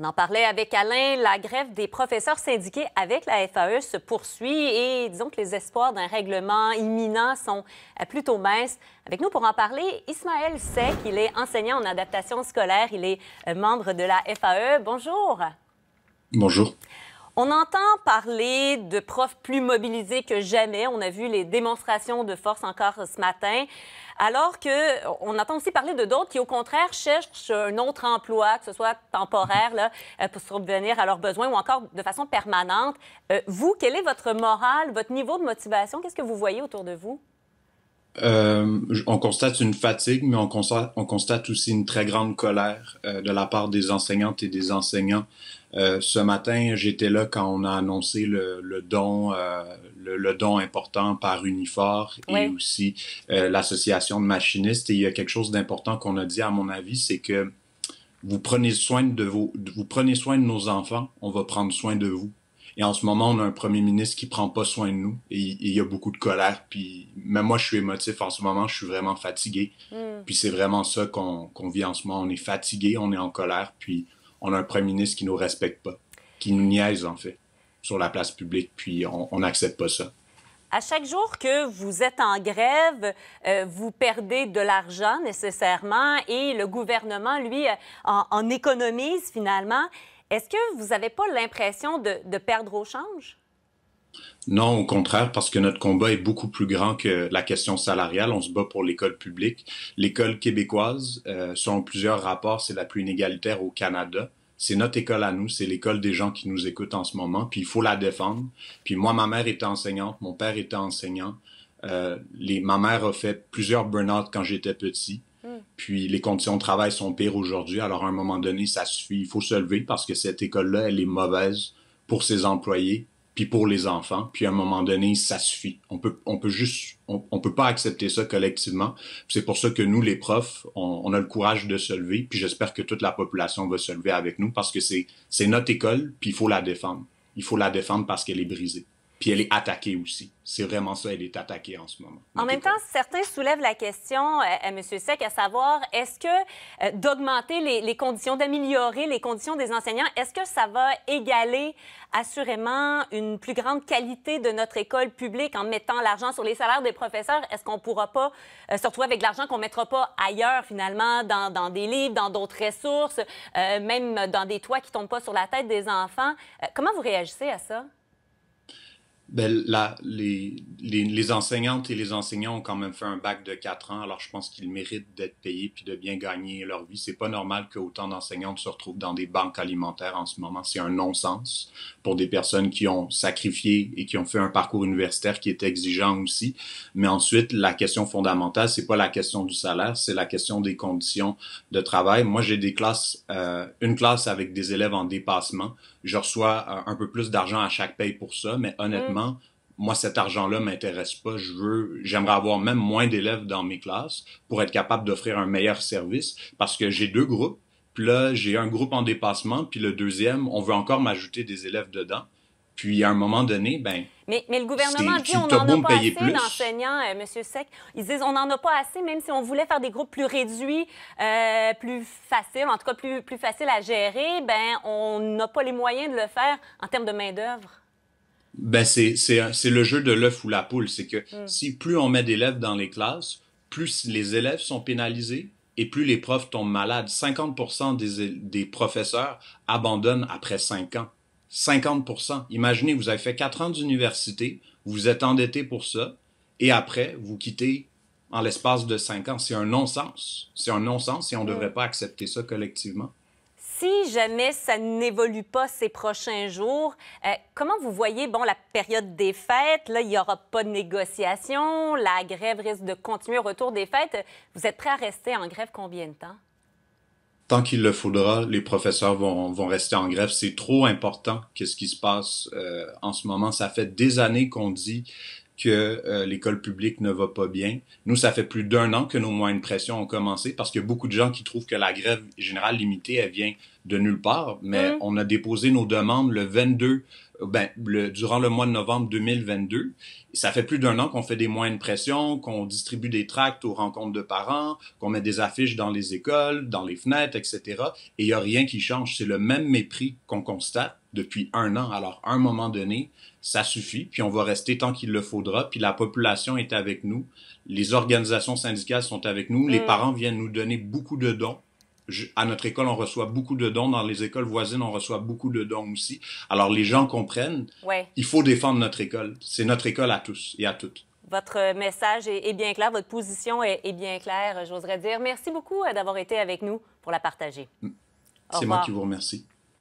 On en parlait avec Alain. La grève des professeurs syndiqués avec la FAE se poursuit et disons que les espoirs d'un règlement imminent sont euh, plutôt minces. Avec nous pour en parler, Ismaël Sec, il est enseignant en adaptation scolaire, il est euh, membre de la FAE. Bonjour. Bonjour. On entend parler de profs plus mobilisés que jamais. On a vu les démonstrations de force encore ce matin. Alors qu'on on entend aussi parler de d'autres qui, au contraire, cherchent un autre emploi, que ce soit temporaire, là, euh, pour subvenir à leurs besoins ou encore de façon permanente. Euh, vous, quel est votre morale, votre niveau de motivation? Qu'est-ce que vous voyez autour de vous? Euh, on constate une fatigue, mais on constate, on constate aussi une très grande colère euh, de la part des enseignantes et des enseignants. Euh, ce matin, j'étais là quand on a annoncé le, don, le, don important par Unifor et aussi l'association de machinistes. Et il y a quelque chose d'important qu'on a dit, à mon avis, c'est que vous prenez soin de vos, vous prenez soin de nos enfants, on va prendre soin de vous. Et en ce moment, on a un premier ministre qui prend pas soin de nous et il y a beaucoup de colère. Puis même moi, je suis émotif en ce moment, je suis vraiment fatigué. Hmm. Puis c'est vraiment ça qu'on vit en ce moment. On est fatigué, on est en colère, puis on a un premier ministre qui nous respecte pas, qui nous niaise en fait sur la place publique, puis on n'accepte pas ça. À chaque jour que vous êtes en grève, euh, vous perdez de l'argent nécessairement et le gouvernement, lui, euh, en économise finalement. Est-ce que vous n'avez pas l'impression de, perdre au change? Non, au contraire, parce que notre combat est beaucoup plus grand que la question salariale. On se bat pour l'école publique. L'école québécoise, euh, selon plusieurs rapports, c'est la plus inégalitaire au Canada. C'est notre école à nous, c'est l'école des gens qui nous écoutent en ce moment, puis il faut la défendre. Puis moi, ma mère était enseignante, mon père était enseignant. Euh, ma mère a fait plusieurs burn-out quand j'étais petit. Puis les conditions de travail sont pires aujourd'hui. Alors à un moment donné, ça suffit. Il faut se lever parce que cette école-là, elle est mauvaise pour ses employés, puis pour les enfants. Puis à un moment donné, ça suffit. On peut, on peut juste, on, peut pas accepter ça collectivement. C'est pour ça que nous, les profs, on, a le courage de se lever. Puis j'espère que toute la population va se lever avec nous parce que c'est, c'est notre école, puis il faut la défendre. Il faut la défendre parce qu'elle est brisée. Puis elle est attaquée aussi. C'est vraiment ça, elle est attaquée en ce moment. En même temps, certains soulèvent la question, à euh, euh, M. Sec, à savoir, est-ce que euh, d'augmenter les, conditions, d'améliorer les conditions des enseignants, est-ce que ça va égaler assurément une plus grande qualité de notre école publique en mettant l'argent sur les salaires des professeurs? Est-ce qu'on ne pourra pas surtout avec l'argent qu'on ne mettra pas ailleurs, finalement, dans, dans des livres, dans d'autres ressources, même dans des toits qui ne tombent pas sur la tête des enfants? comment vous réagissez à ça? Ben, la, les, les, enseignantes et les enseignants ont quand même fait un bac de 4 ans, alors je pense qu'ils méritent d'être payés puis de bien gagner leur vie. C'est pas normal qu'autant d'enseignantes se retrouvent dans des banques alimentaires en ce moment. C'est un non-sens pour des personnes qui ont sacrifié et qui ont fait un parcours universitaire qui est exigeant aussi. Mais ensuite, la question fondamentale, c'est pas la question du salaire, c'est la question des conditions de travail. Moi, j'ai des classes, euh, une classe avec des élèves en dépassement. Je reçois euh, un peu plus d'argent à chaque paye pour ça, mais honnêtement, moi, cet argent-là m'intéresse pas. Je veux, j'aimerais avoir même moins d'élèves dans mes classes pour être capable d'offrir un meilleur service parce que j'ai deux groupes. Puis là, j'ai un groupe en dépassement, puis le deuxième, on veut encore m'ajouter des élèves dedans. Puis à un moment donné, ben. Mais, le gouvernement dit qu'on n'en a pas assez d'enseignants, M. Euh, Monsieur Sec. Ils disent on n'en a pas assez, même si on voulait faire des groupes plus réduits, euh, plus faciles, en tout cas plus, plus faciles à gérer, ben on n'a pas les moyens de le faire en termes de main d'œuvre. Ben, c'est le jeu de l'œuf ou la poule. C'est que hmm. si plus on met d'élèves dans les classes, plus les élèves sont pénalisés et plus les profs tombent malades. 50 des, des professeurs abandonnent après 5 ans. 50 Imaginez, vous avez fait 4 ans d'université, vous êtes endetté pour ça, et après, vous quittez en l'espace de 5 ans. C'est un non-sens. C'est un non-sens et on ne hmm. devrait pas accepter ça collectivement si jamais ça n'évolue pas ces prochains jours, euh, comment vous voyez, bon, la période des fêtes, là, il n'y aura pas de négociation, la grève risque de continuer au retour des fêtes. Vous êtes prêt à rester en grève combien de temps? Tant qu'il le faudra, les professeurs vont, rester en grève. C'est trop important qu'est-ce qui se passe euh, en ce moment. Ça fait des années qu'on dit que euh, l'école publique ne va pas bien. Nous, ça fait plus d'un an que nos moyens de pression ont commencé parce que beaucoup de gens qui trouvent que la grève générale limitée, elle vient de nulle part, mais mm. on a déposé nos demandes le 22, ben, le, durant le mois de novembre 2022. Ça fait plus d'un an qu'on fait des moyens de pression, qu'on distribue des tracts aux rencontres de parents, qu'on met des affiches dans les écoles, dans les fenêtres, etc. Et il n'y a rien qui change. C'est le même mépris qu'on constate depuis un an. Alors, à un moment donné, ça suffit, puis on va rester tant qu'il le faudra, puis la population est avec nous, les organisations syndicales sont avec nous, les mm. parents viennent nous donner beaucoup de dons. à notre école, on reçoit beaucoup de dons. Dans les écoles voisines, on reçoit beaucoup de dons aussi. Alors, les gens comprennent. Il faut défendre notre école. C'est notre école à tous et à toutes. Votre message est, bien clair, votre position est, bien claire, j'oserais dire. Merci beaucoup euh, d'avoir été avec nous pour la partager. C'est moi qui vous remercie.